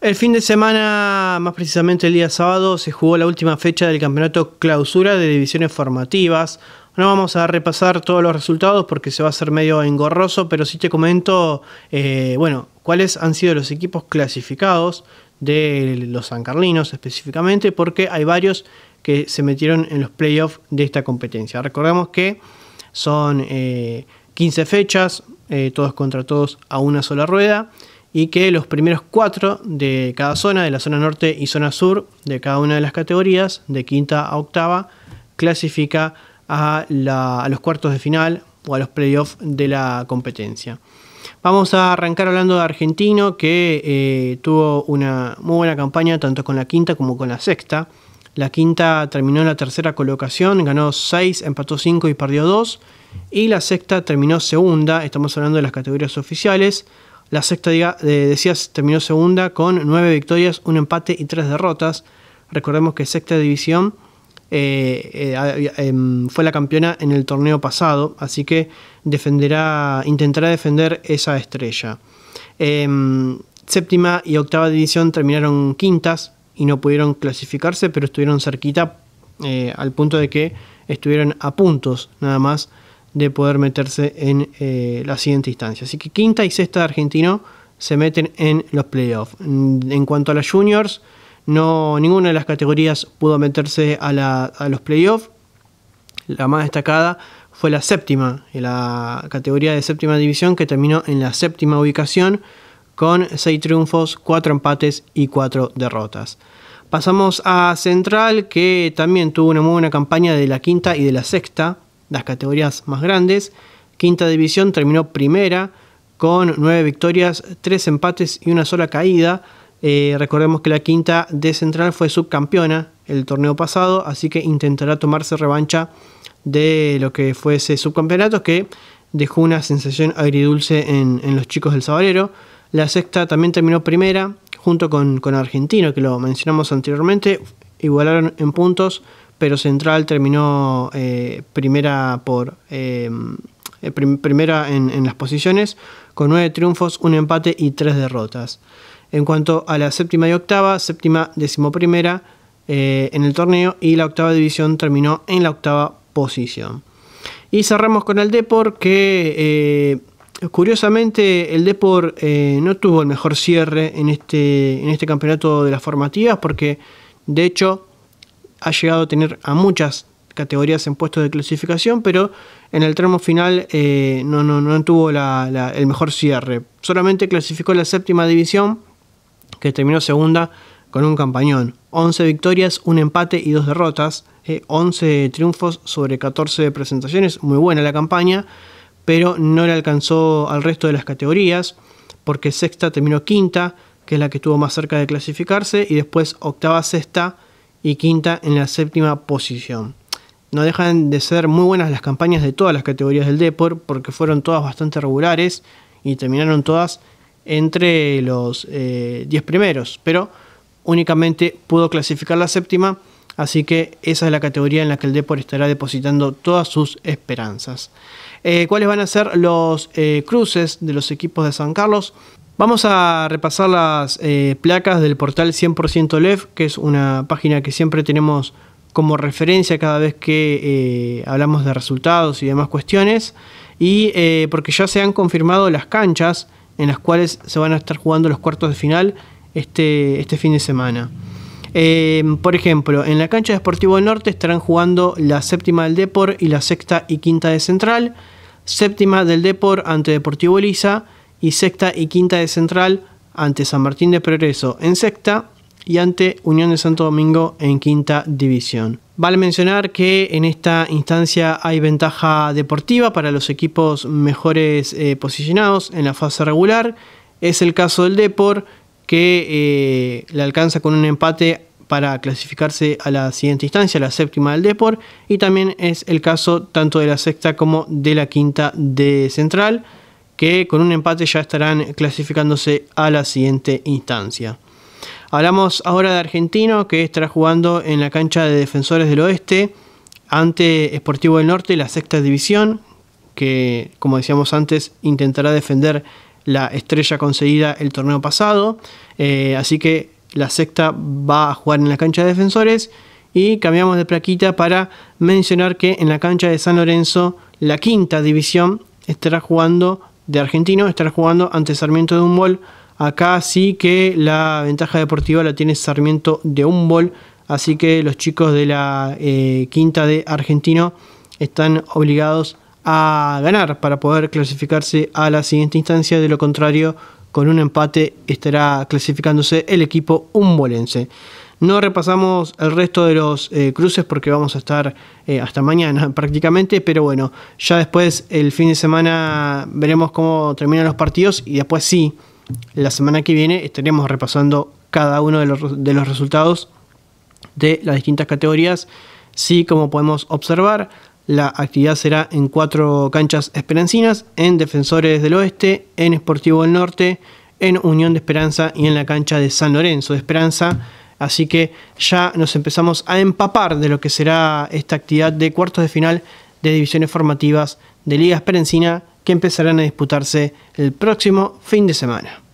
El fin de semana, más precisamente el día sábado, se jugó la última fecha del campeonato clausura de divisiones formativas. No vamos a repasar todos los resultados porque se va a hacer medio engorroso, pero sí te comento, eh, bueno, cuáles han sido los equipos clasificados de los San Carlinos específicamente, porque hay varios que se metieron en los playoffs de esta competencia. Recordemos que son 15 eh, fechas, eh, todos contra todos a una sola rueda y que los primeros cuatro de cada zona, de la zona norte y zona sur, de cada una de las categorías, de quinta a octava, clasifica a, los cuartos de final o a los playoffs de la competencia. Vamos a arrancar hablando de Argentino, que eh, tuvo una muy buena campaña tanto con la quinta como con la sexta. La quinta terminó en la tercera colocación, ganó 6, empató 5 y perdió 2. Y la sexta terminó segunda, estamos hablando de las categorías oficiales, la sexta decías, terminó segunda con nueve victorias, un empate y tres derrotas. Recordemos que sexta división eh, eh, em, fue la campeona en el torneo pasado, así que defenderá, intentará defender esa estrella. Em, séptima y octava división terminaron quintas y no pudieron clasificarse, pero estuvieron cerquita eh, al punto de que estuvieron a puntos nada más de poder meterse en eh, la siguiente instancia. Así que quinta y sexta de Argentino se meten en los playoffs. Mm, en cuanto a las juniors, no, ninguna de las categorías pudo meterse a, los playoffs. La más destacada fue la séptima, la categoría de séptima división que terminó en la séptima ubicación con 6 triunfos, 4 empates y 4 derrotas. Pasamos a Central que también tuvo una muy buena campaña de la quinta y de la sexta las categorías más grandes. Quinta división terminó primera con nueve victorias, tres empates y una sola caída. Eh, recordemos que la quinta de Central fue subcampeona el torneo pasado, así que intentará tomarse revancha de lo que fue ese subcampeonato que dejó una sensación agridulce en, los chicos del Sabalero. La sexta también terminó primera, junto con, con Argentino, que lo mencionamos anteriormente. Igualaron en puntos pero Central terminó eh, primera por em, eh, primera en, las posiciones con nueve triunfos, un empate y tres derrotas. En cuanto a la séptima y octava, séptima decimoprimera eh, en el torneo y la octava división terminó en la octava posición. Y cerramos con el Depor que Curiosamente, el Depor no tuvo el mejor cierre en este, en este campeonato de las formativas porque, de hecho, ha llegado a tener a muchas categorías en puestos de clasificación, pero en el tramo final eh, no, no, tuvo el mejor cierre. Solamente clasificó la séptima división, que terminó segunda con un campañón. 11 victorias, un empate y dos derrotas. 11 eh, triunfos sobre 14 presentaciones. Muy buena la campaña, pero no le alcanzó al resto de las categorías, porque sexta terminó quinta, que es la que estuvo más cerca de clasificarse, y después octava, sexta y quinta en la séptima posición. No dejan de ser muy buenas las campañas de todas las categorías del Depor porque fueron todas bastante regulares y terminaron todas entre los 10 eh, primeros, pero únicamente pudo clasificar la séptima Así que esa es la categoría en la que el Depor estará depositando todas sus esperanzas. Eh, ¿Cuáles van a ser los eh, cruces de los equipos de San Carlos? Vamos a repasar las eh, placas del portal 100% LEF, que es una página que siempre tenemos como referencia cada vez que hablamos de resultados y demás cuestiones. Y porque ya se han confirmado las canchas en las cuales se van a estar jugando los cuartos de final este, este fin de semana. Eh, por ejemplo, en la cancha de Sportivo Norte estarán jugando la séptima del Depor y la sexta y quinta de Central. Séptima del Depor ante Deportivo Elisa y sexta y quinta de Central ante San Martín de Progreso en sexta y ante Unión de Santo Domingo en quinta división. Vale mencionar que en esta instancia hay ventaja deportiva para los equipos mejores eh, posicionados en la fase regular. Es el caso del Deport que la eh, le alcanza con un empate para clasificarse a la siguiente instancia, la séptima del Deport, y también es el caso tanto de la sexta como de la quinta de Central, que con un empate ya estarán clasificándose a la siguiente instancia. Hablamos ahora de Argentino, que estará jugando en la cancha de Defensores del Oeste ante Sportivo del Norte, la sexta división, que como decíamos antes intentará defender la estrella conseguida el torneo pasado. Eh, así que la sexta va a jugar en la cancha de defensores. Y cambiamos de plaquita para mencionar que en la cancha de San Lorenzo, la quinta división estará jugando de Argentino, estará jugando ante Sarmiento de Humboldt. Acá sí que la ventaja deportiva la tiene Sarmiento de Humboldt. Así que los chicos de la eh, quinta de Argentino están obligados a ganar para poder clasificarse a la siguiente instancia. De lo contrario, con un empate estará clasificándose el equipo umbolense. No repasamos el resto de los eh, cruces porque vamos a estar eh, hasta mañana prácticamente, pero bueno, ya después el fin de semana veremos cómo terminan los partidos y después sí, la semana que viene estaremos repasando cada uno de los, de los resultados de las distintas categorías. Sí, como podemos observar, la actividad será en cuatro canchas esperancinas, en Defensores del Oeste, en Esportivo del Norte, en Unión de Esperanza y en la cancha de San Lorenzo de Esperanza. Así que ya nos empezamos a empapar de lo que será esta actividad de cuartos de final de divisiones formativas de Liga Esperanzina que empezarán a disputarse el próximo fin de semana.